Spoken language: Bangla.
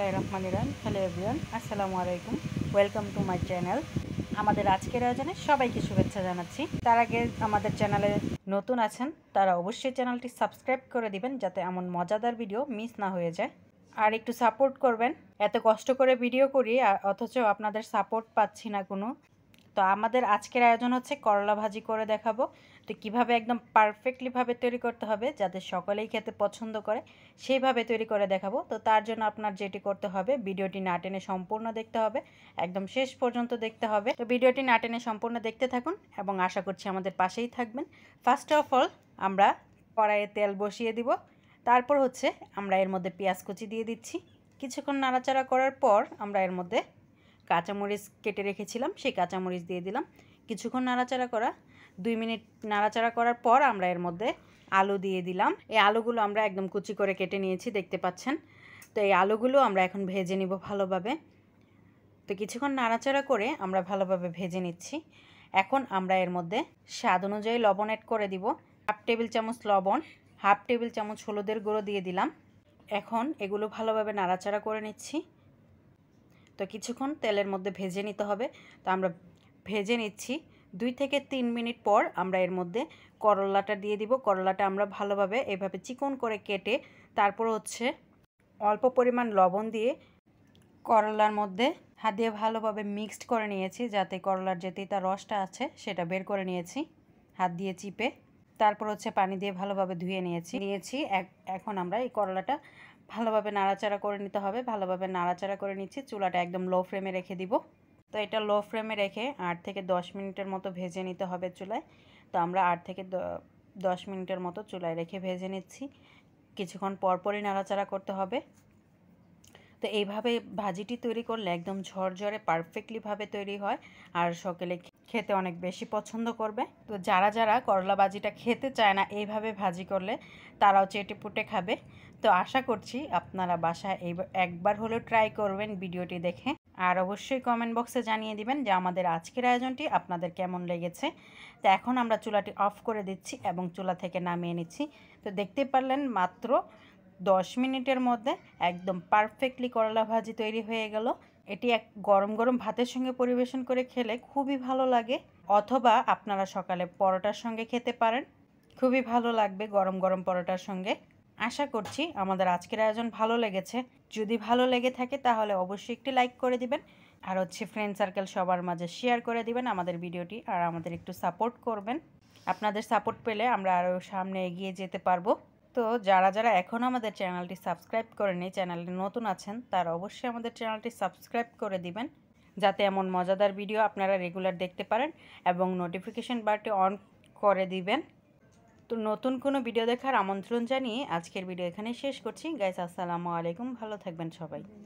বিসমিল্লাহির রহমানির হ্যালো এভরিওয়ান আসসালামু আলাইকুম ওয়েলকাম টু মাই চ্যানেল আমাদের আজকের আয়োজনে সবাইকে শুভেচ্ছা জানাচ্ছি তার আগে আমাদের চ্যানেলে নতুন আছেন তারা অবশ্যই চ্যানেলটি সাবস্ক্রাইব করে দিবেন যাতে এমন মজাদার ভিডিও মিস না হয়ে যায় আর একটু সাপোর্ট করবেন এত কষ্ট করে ভিডিও করি অথচ আপনাদের সাপোর্ট পাচ্ছি না কোনো তো আমাদের আজকের আয়োজন হচ্ছে করলা ভাজি করে দেখাবো তো কিভাবে একদম পারফেক্টলিভাবে তৈরি করতে হবে যাদের সকলেই খেতে পছন্দ করে সেইভাবে তৈরি করে দেখাবো তো তার জন্য আপনার যেটি করতে হবে ভিডিওটি না টেনে সম্পূর্ণ দেখতে হবে একদম শেষ পর্যন্ত দেখতে হবে তো ভিডিওটি না টেনে সম্পূর্ণ দেখতে থাকুন এবং আশা করছি আমাদের পাশেই থাকবেন ফার্স্ট অফ অল আমরা কড়াইয়ে তেল বসিয়ে দিব তারপর হচ্ছে আমরা এর মধ্যে পেঁয়াজ কুচি দিয়ে দিচ্ছি কিছুক্ষণ নাড়াচাড়া করার পর আমরা এর মধ্যে কাঁচামরিচ কেটে রেখেছিলাম সেই কাঁচামরিচ দিয়ে দিলাম কিছুক্ষণ নাড়াচাড়া করা দুই মিনিট নাড়াচাড়া করার পর আমরা এর মধ্যে আলু দিয়ে দিলাম এই আলুগুলো আমরা একদম কুচি করে কেটে নিয়েছি দেখতে পাচ্ছেন তো এই আলুগুলো আমরা এখন ভেজে নিব ভালোভাবে তো কিছুক্ষণ নাড়াচাড়া করে আমরা ভালোভাবে ভেজে নিচ্ছি এখন আমরা এর মধ্যে স্বাদ অনুযায়ী লবণ অ্যাড করে দিব হাফ টেবিল চামচ লবণ হাফ টেবিল চামচ হলুদের গুঁড়ো দিয়ে দিলাম এখন এগুলো ভালোভাবে নাড়াচাড়া করে নিচ্ছি তো কিছুক্ষণ তেলের মধ্যে ভেজে নিতে হবে তো আমরা ভেজে নিচ্ছি দুই থেকে তিন মিনিট পর আমরা এর মধ্যে করলাটা দিয়ে দিব করলাটা আমরা ভালোভাবে এভাবে চিকন করে কেটে তারপর হচ্ছে অল্প পরিমাণ লবণ দিয়ে করলার মধ্যে হাত দিয়ে ভালোভাবে মিক্সড করে নিয়েছি যাতে করলার যেতেই তার রসটা আছে সেটা বের করে নিয়েছি হাত দিয়ে চিপে তারপর হচ্ছে পানি দিয়ে ভালোভাবে ধুয়ে নিয়েছি নিয়েছি এখন আমরা এই করলাটা ভালোভাবে নাড়াচাড়া করে নিতে হবে ভালোভাবে নাড়াচাড়া করে নিচ্ছি চুলাটা একদম লো ফ্লেমে রেখে দিব তো এটা লো ফ্লেমে রেখে আট থেকে দশ মিনিটের মতো ভেজে নিতে হবে চুলায় তো আমরা আট থেকে দশ মিনিটের মতো চুলায় রেখে ভেজে নিচ্ছি কিছুক্ষণ পরপরই নাড়াচাড়া করতে হবে তো এইভাবে ভাজিটি তৈরি করলে একদম ঝরঝরে পারফেক্টলিভাবে তৈরি হয় আর সকালে খেতে অনেক বেশি পছন্দ করবে তো যারা যারা করলা ভাজিটা খেতে চায় না এইভাবে ভাজি করলে তারাও চেটে পুটে খাবে তো আশা করছি আপনারা বাসায় এই একবার হলেও ট্রাই করবেন ভিডিওটি দেখে আর অবশ্যই কমেন্ট বক্সে জানিয়ে দিবেন যে আমাদের আজকের আয়োজনটি আপনাদের কেমন লেগেছে তো এখন আমরা চুলাটি অফ করে দিচ্ছি এবং চুলা থেকে নামিয়ে নিচ্ছি তো দেখতে পারলেন মাত্র দশ মিনিটের মধ্যে একদম পারফেক্টলি করলা ভাজি তৈরি হয়ে গেল এটি এক গরম গরম ভাতের সঙ্গে পরিবেশন করে খেলে খুবই ভালো লাগে অথবা আপনারা সকালে পরোটার সঙ্গে খেতে পারেন খুবই ভালো লাগবে গরম গরম পরোটার সঙ্গে আশা করছি আমাদের আজকের আয়োজন ভালো লেগেছে যদি ভালো লেগে থাকে তাহলে অবশ্যই একটি লাইক করে দিবেন আর হচ্ছে ফ্রেন্ড সার্কেল সবার মাঝে শেয়ার করে দিবেন আমাদের ভিডিওটি আর আমাদের একটু সাপোর্ট করবেন আপনাদের সাপোর্ট পেলে আমরা আরও সামনে এগিয়ে যেতে পারবো তো যারা যারা এখনও আমাদের চ্যানেলটি সাবস্ক্রাইব করেনি চ্যানেলে নতুন আছেন তার অবশ্যই আমাদের চ্যানেলটি সাবস্ক্রাইব করে দিবেন যাতে এমন মজাদার ভিডিও আপনারা রেগুলার দেখতে পারেন এবং নোটিফিকেশন বারটি অন করে দিবেন তো নতুন কোনো ভিডিও দেখার আমন্ত্রণ জানিয়ে আজকের ভিডিও এখানে শেষ করছি গাইস আসসালামু আলাইকুম ভালো থাকবেন সবাই